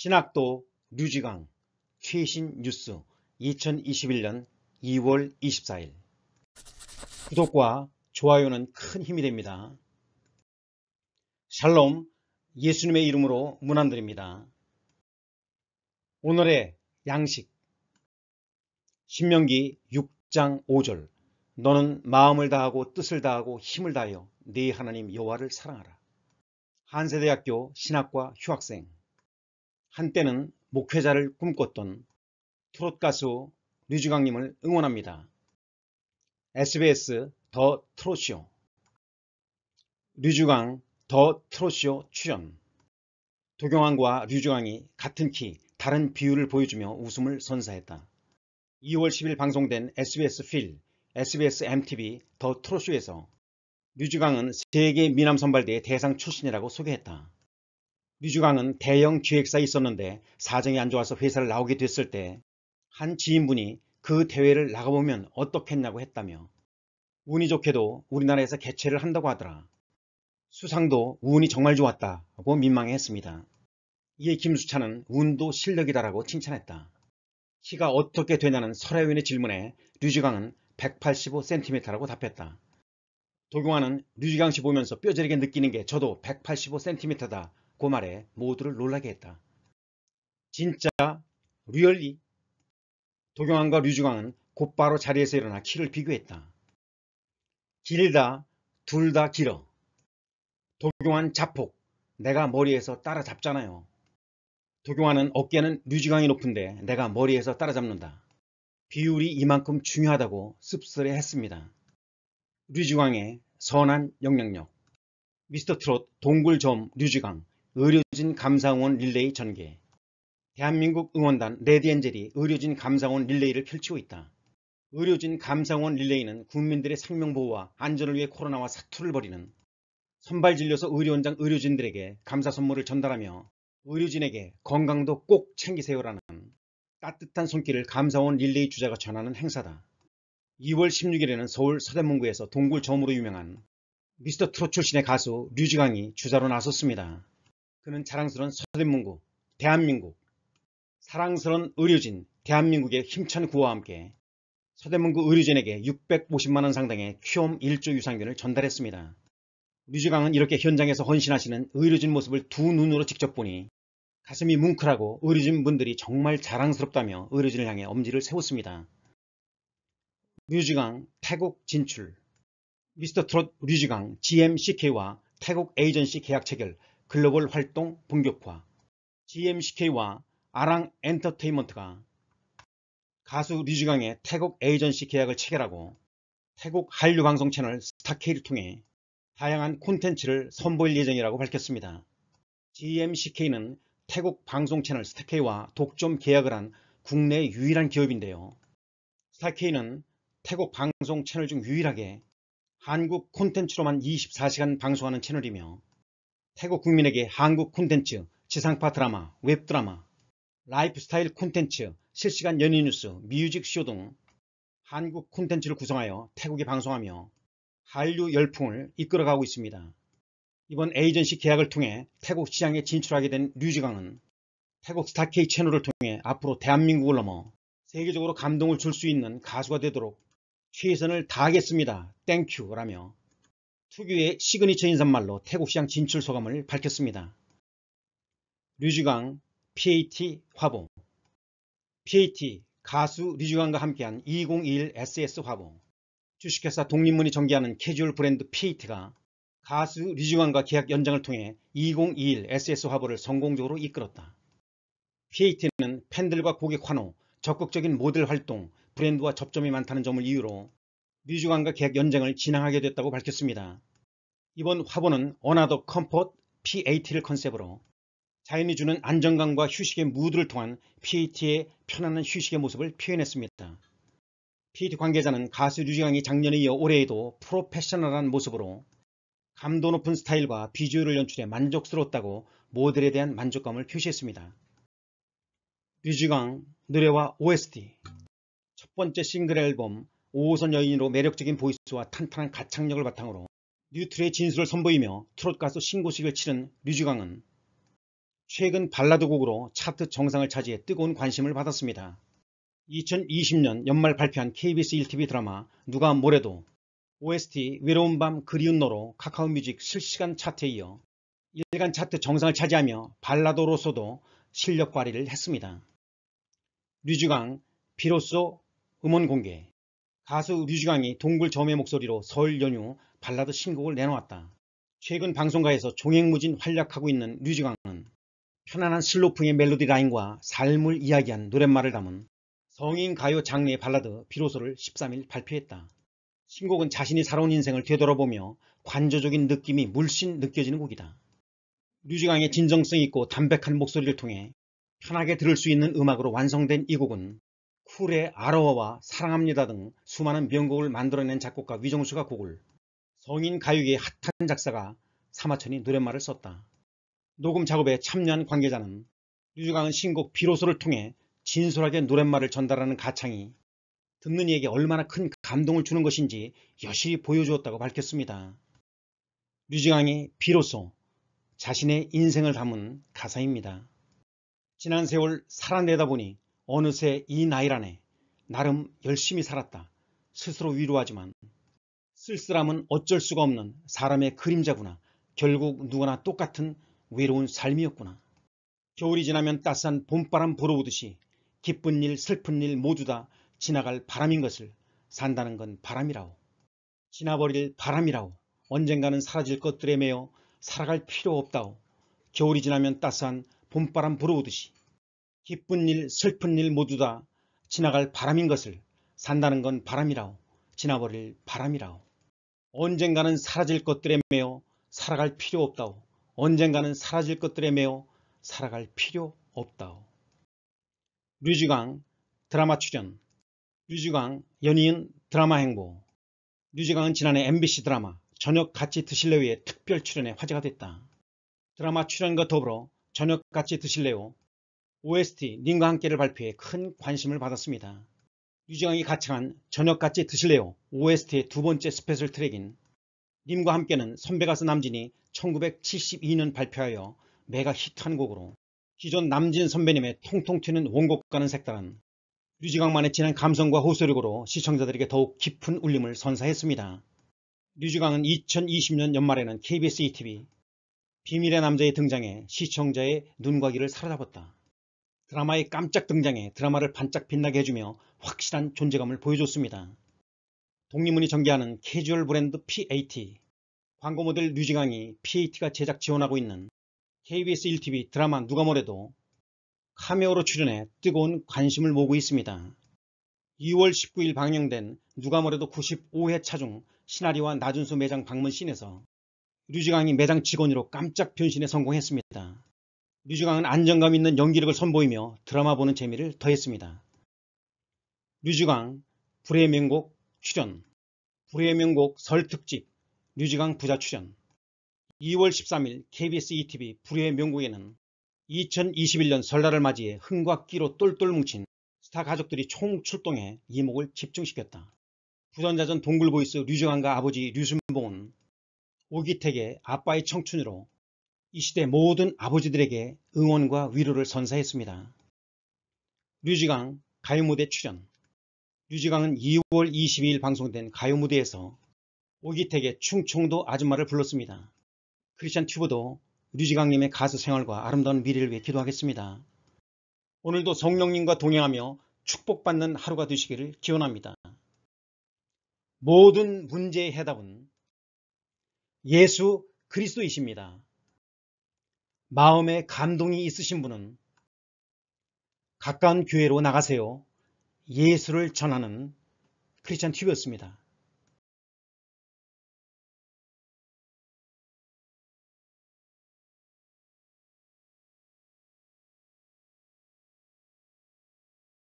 신학도 류지강 최신 뉴스 2021년 2월 24일 구독과 좋아요는 큰 힘이 됩니다. 샬롬 예수님의 이름으로 문안드립니다. 오늘의 양식 신명기 6장 5절 너는 마음을 다하고 뜻을 다하고 힘을 다하여 네 하나님 여호와를 사랑하라. 한세대학교 신학과 휴학생 한때는 목회자를 꿈꿨던 트롯 가수 류주강님을 응원합니다. SBS 더 트롯쇼 류주강 더 트롯쇼 출연 도경환과 류주강이 같은 키 다른 비율을 보여주며 웃음을 선사했다. 2월 10일 방송된 SBS 필, SBS MTV 더 트롯쇼에서 류주강은 세계 미남 선발대의 대상 출신이라고 소개했다. 류주강은 대형 기획사에 있었는데 사정이 안 좋아서 회사를 나오게 됐을 때 한 지인분이 그 대회를 나가보면 어떻겠냐고 했다며 운이 좋게도 우리나라에서 개최를 한다고 하더라. 수상도 운이 정말 좋았다고 민망해했습니다. 이에 김수찬은 운도 실력이다라고 칭찬했다. 키가 어떻게 되냐는 설혜윤의 질문에 류지강은 185cm라고 답했다. 도경환은 류지강 씨 보면서 뼈저리게 느끼는 게 저도 185cm다 고말에 그 모두를 놀라게 했다. 진짜 리얼리 도경왕과 류중왕은 곧바로 자리에서 일어나 키를 비교했다. 길다 둘 다 길어 도경완 자폭 내가 머리에서 따라잡잖아요. 도경완은 어깨는 류지왕이 높은데 내가 머리에서 따라잡는다. 비율이 이만큼 중요하다고 씁쓸해 했습니다. 류지왕의 선한 영향력 미스터 트롯 동굴점 류지강 의료진 감사원 릴레이 전개 대한민국 응원단 레디엔젤이 의료진 감사원 릴레이를 펼치고 있다. 의료진 감사원 릴레이는 국민들의 생명보호와 안전을 위해 코로나와 사투를 벌이는 선발 진료소 의료원장 의료진들에게 감사 선물을 전달하며 의료진에게 건강도 꼭 챙기세요라는 따뜻한 손길을 감사원 릴레이 주자가 전하는 행사다. 2월 16일에는 서울 서대문구에서 동굴 점으로 유명한 미스터 트롯 출신의 가수 류지강이 주자로 나섰습니다. 그는 자랑스러운 서대문구, 대한민국, 사랑스러운 의료진, 대한민국의 힘찬 구호와 함께 서대문구 의료진에게 650만원 상당의 큐엄 1조 유산균을 전달했습니다. 류지강은 이렇게 현장에서 헌신하시는 의료진 모습을 두 눈으로 직접 보니 가슴이 뭉클하고 의료진 분들이 정말 자랑스럽다며 의료진을 향해 엄지를 세웠습니다. 류지강 태국 진출 미스터 트롯 류지강 GMCK와 태국 에이전시 계약 체결 글로벌 활동 본격화 GMCK와 아랑 엔터테인먼트가 가수 류지강의 태국 에이전시 계약을 체결하고 태국 한류 방송 채널 스타K를 통해 다양한 콘텐츠를 선보일 예정이라고 밝혔습니다. GMCK는 태국 방송 채널 스타K와 독점 계약을 한 국내 유일한 기업인데요. 스타K는 태국 방송 채널 중 유일하게 한국 콘텐츠로만 24시간 방송하는 채널이며 태국 국민에게 한국 콘텐츠, 지상파 드라마, 웹드라마, 라이프스타일 콘텐츠, 실시간 연예 뉴스, 뮤직쇼 등 한국 콘텐츠를 구성하여 태국에 방송하며 한류 열풍을 이끌어가고 있습니다. 이번 에이전시 계약을 통해 태국 시장에 진출하게 된 류지강은 태국 스타K 채널을 통해 앞으로 대한민국을 넘어 세계적으로 감동을 줄 수 있는 가수가 되도록 최선을 다하겠습니다. 땡큐 라며 특유의 시그니처 인사말로 태국시장 진출 소감을 밝혔습니다. 류주강 PAT 화보 PAT 가수 류주강과 함께한 2021 SS 화보 주식회사 독립문이 전개하는 캐주얼 브랜드 PAT가 가수 류주강과 계약 연장을 통해 2021 SS 화보를 성공적으로 이끌었다. PAT는 팬들과 고객 환호, 적극적인 모델 활동, 브랜드와 접점이 많다는 점을 이유로 류주강과 계약 연장을 진행하게 됐다고 밝혔습니다. 이번 화보는 어나더 컴포트 PAT를 컨셉으로 자연이 주는 안정감과 휴식의 무드를 통한 PAT의 편안한 휴식의 모습을 표현했습니다. PAT 관계자는 가수 류지강이 작년에 이어 올해에도 프로페셔널한 모습으로 감도 높은 스타일과 비주얼을 연출해 만족스러웠다고 모델에 대한 만족감을 표시했습니다. 류지강 노래와 OST 첫 번째 싱글 앨범 5호선 여인으로 매력적인 보이스와 탄탄한 가창력을 바탕으로 뉴트의 진술을 선보이며 트롯 가수 신고식을 치른 류주광은 최근 발라드곡으로 차트 정상을 차지해 뜨거운 관심을 받았습니다. 2020년 연말 발표한 KBS 1TV 드라마 누가 뭐래도 OST 외로운 밤 그리운 너로 카카오뮤직 실시간 차트에 이어 일간 차트 정상을 차지하며 발라더로서도 실력 발휘를 했습니다. 류주강 비로소 음원 공개 가수 류주강이 동굴 점의 목소리로 설 연휴 발라드 신곡을 내놓았다. 최근 방송가에서 종횡무진 활약하고 있는 류지광은 편안한 슬로풍의 멜로디 라인과 삶을 이야기한 노랫말을 담은 성인 가요 장르의 발라드 비로소를 13일 발표했다. 신곡은 자신이 살아온 인생을 되돌아보며 관조적인 느낌이 물씬 느껴지는 곡이다. 류지광의 진정성 있고 담백한 목소리를 통해 편하게 들을 수 있는 음악으로 완성된 이 곡은 쿨의 아로와와 사랑합니다 등 수많은 명곡을 만들어낸 작곡가 위정수가 곡을 성인 가요계의 핫한 작사가 사마천이 노랫말을 썼다. 녹음 작업에 참여한 관계자는 유주강은 신곡 비로소를 통해 진솔하게 노랫말을 전달하는 가창이 듣는 이에게 얼마나 큰 감동을 주는 것인지 여실히 보여주었다고 밝혔습니다. 류지강이 비로소 자신의 인생을 담은 가사입니다. 지난 세월 살아내다 보니 어느새 이 나이란에 나름 열심히 살았다. 스스로 위로하지만 쓸쓸함은 어쩔 수가 없는 사람의 그림자구나. 결국 누구나 똑같은 외로운 삶이었구나. 겨울이 지나면 따스한 봄바람 불어오듯이 기쁜 일, 슬픈 일 모두 다 지나갈 바람인 것을 산다는 건 바람이라오. 지나버릴 바람이라오. 언젠가는 사라질 것들에 매어 살아갈 필요 없다오. 겨울이 지나면 따스한 봄바람 불어오듯이 기쁜 일, 슬픈 일 모두 다 지나갈 바람인 것을 산다는 건 바람이라오. 지나버릴 바람이라오. 언젠가는 사라질 것들에 매여 살아갈 필요 없다오. 언젠가는 사라질 것들에 매여 살아갈 필요 없다오. 류지광 드라마 출연 류지광 연예인 드라마 행보 류지광은 지난해 MBC 드라마 저녁 같이 드실래요의 특별 출연에 화제가 됐다. 드라마 출연과 더불어 저녁 같이 드실래요 OST 님과 함께를 발표해 큰 관심을 받았습니다. 유지광이 가창한 저녁같이 드실래요 OST의 두 번째 스페셜 트랙인 님과 함께는 선배 가수 남진이 1972년 발표하여 메가 히트한 곡으로 기존 남진 선배님의 통통 튀는 원곡과는 색다른 류지광만의 진한 감성과 호소력으로 시청자들에게 더욱 깊은 울림을 선사했습니다. 류지광은 2020년 연말에는 KBS ETV 비밀의 남자의등장에 시청자의 눈과 귀를 사로잡았다. 드라마에 깜짝 등장해 드라마를 반짝 빛나게 해주며 확실한 존재감을 보여줬습니다. 독립문이 전개하는 캐주얼 브랜드 PAT 광고 모델 류지강이 PAT가 제작 지원하고 있는 KBS 1TV 드라마 누가 뭐래도 카메오로 출연해 뜨거운 관심을 모으고 있습니다. 2월 19일 방영된 누가 뭐래도 95회차 중 시나리와 나준수 매장 방문 씬에서 류지강이 매장 직원으로 깜짝 변신에 성공했습니다. 류주강은 안정감 있는 연기력을 선보이며 드라마 보는 재미를 더했습니다. 류주강 불의 명곡 출연 불의 명곡 설 특집 류주강 부자 출연 2월 13일 KBS ETV 불의 명곡에는 2021년 설날을 맞이해 흥과 끼로 똘똘 뭉친 스타 가족들이 총 출동해 이목을 집중시켰다. 부전자전 동굴보이스 류주강과 아버지 류순봉은 오기택의 아빠의 청춘으로 이 시대 모든 아버지들에게 응원과 위로를 선사했습니다. 류지강 가요무대 출연 류지강은 2월 22일 방송된 가요무대에서 오기택의 충청도 아줌마를 불렀습니다. 크리스찬 튜브도 류지강님의 가수 생활과 아름다운 미래를 위해 기도하겠습니다. 오늘도 성령님과 동행하며 축복받는 하루가 되시기를 기원합니다. 모든 문제의 해답은 예수 그리스도이십니다. 마음에 감동이 있으신 분은 가까운 교회로 나가세요. 예수를 전하는 크리스천 TV였습니다.